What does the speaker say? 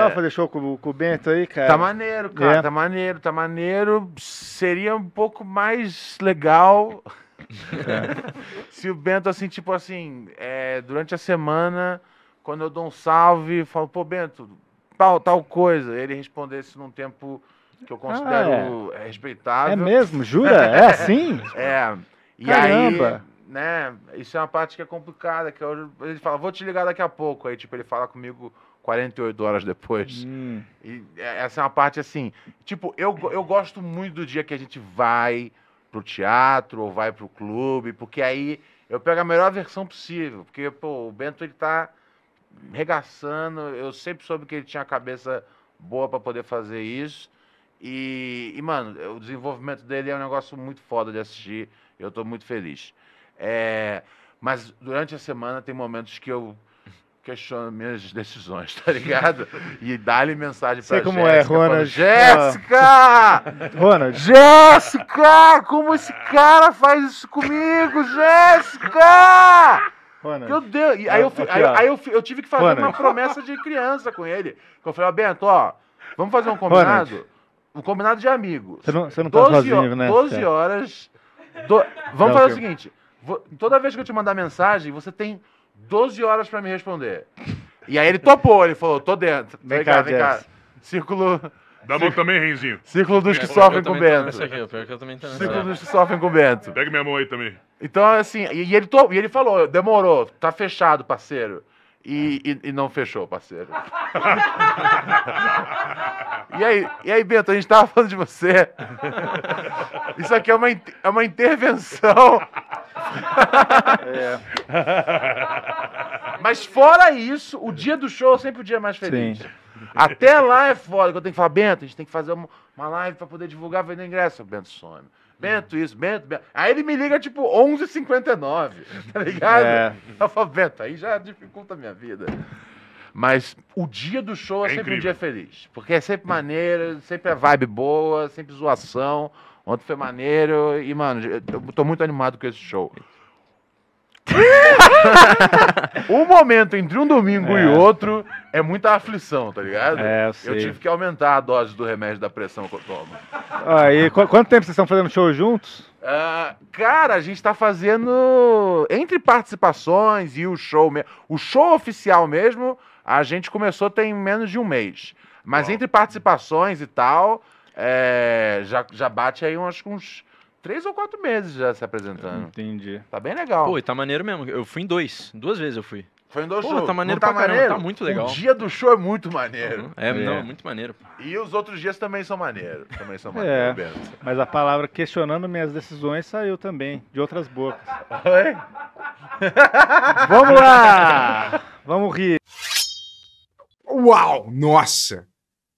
legal é. fazer show com, com, o Bento aí, cara. Tá maneiro, cara. Tá maneiro, tá maneiro. Seria um pouco mais legal é. se o Bento, assim, tipo assim, é, durante a semana, quando eu dou um salve, falo, pô, Bento, tal, tal coisa. Ele respondesse num tempo que eu ah, considero ah, é. respeitável. É mesmo? Jura? É assim? é. E Caramba né? Isso é uma parte que é complicada, que eu, é ele fala, vou te ligar daqui a pouco. Aí, tipo, ele fala comigo 48 horas depois. Hum. E é, essa é uma parte assim. Tipo, eu, eu gosto muito do dia que a gente vai pro teatro ou vai pro clube, porque aí eu pego a melhor versão possível. Porque, pô, o Bento ele tá regaçando. Eu sempre soube que ele tinha a cabeça boa para poder fazer isso. E, e, mano, o desenvolvimento dele é um negócio muito foda de assistir. Eu tô muito feliz. É, mas durante a semana tem momentos que eu questiono minhas decisões, tá ligado? E dá-lhe mensagem pra Sei como é, Jéssica, é, Ronald. Jéssica! Ah. Ronald. Jéssica! Como esse cara faz isso comigo, Jéssica! Ronald. Meu Deus! E aí eu, aí, aí eu, eu, tive que fazer uma promessa de criança com ele. Eu falei, ó, Bento, ó, vamos fazer um combinado? Um combinado de amigos. Você não, você não tá sozinho, horas, né? 12 horas... Do, vamos não, fazer o seguinte... Toda vez que eu te mandar mensagem, você tem 12 horas para me responder. E aí ele topou, ele falou, tô dentro. Vem, vem cá, vem cá. Círculo. Dá mão também, Renzinho. Círculo dos é, que sofrem com Bento. Círculo dos que sofrem com Bento. Pega minha mão aí também. Então, assim, e, ele, to... e ele falou, demorou, tá fechado, parceiro. E, e, e, não fechou, parceiro. e, aí, e aí, Bento, a gente tava falando de você. Isso aqui é uma, é uma intervenção é. Mas fora isso, o dia do show é sempre o dia mais feliz. Sim. Até lá é foda, que eu tenho que falar, Bento, a gente tem que fazer uma, live pra poder divulgar, vender ingresso. Bento some. Bento, isso, Bento, Bento. Aí ele me liga tipo 11h59, tá ligado? É. Eu falo, Bento, aí já dificulta a minha vida. Mas o dia do show é, é sempre incrível. um dia feliz. Porque é sempre maneiro, sempre é vibe boa, sempre zoação. Ontem foi maneiro e, mano, eu tô muito animado com esse show. o momento entre um domingo é. e outro é muita aflição, tá ligado? É, eu, sei. eu tive que aumentar a dose do remédio da pressão que eu tomo. Ah, e qu quanto tempo vocês estão fazendo show juntos? Uh, cara, a gente tá fazendo. Entre participações e o show mesmo. O show oficial mesmo, a gente começou tem menos de um mês. Mas Bom. entre participações e tal, é, já, já bate aí acho que uns três ou quatro meses já se apresentando. Entendi. Tá bem legal. Pô, e tá maneiro mesmo. Eu fui em dois. Duas vezes eu fui. Foi em dois shows. tá maneiro tá pra maneiro? caramba, tá muito legal. O dia do show é muito maneiro. Uhum. É, é, não, é muito maneiro. E os outros dias também são maneiros. Também são maneiros, é, Mas a palavra questionando minhas decisões saiu também, de outras bocas. Oi? Vamos lá! Vamos rir. Uau! Nossa!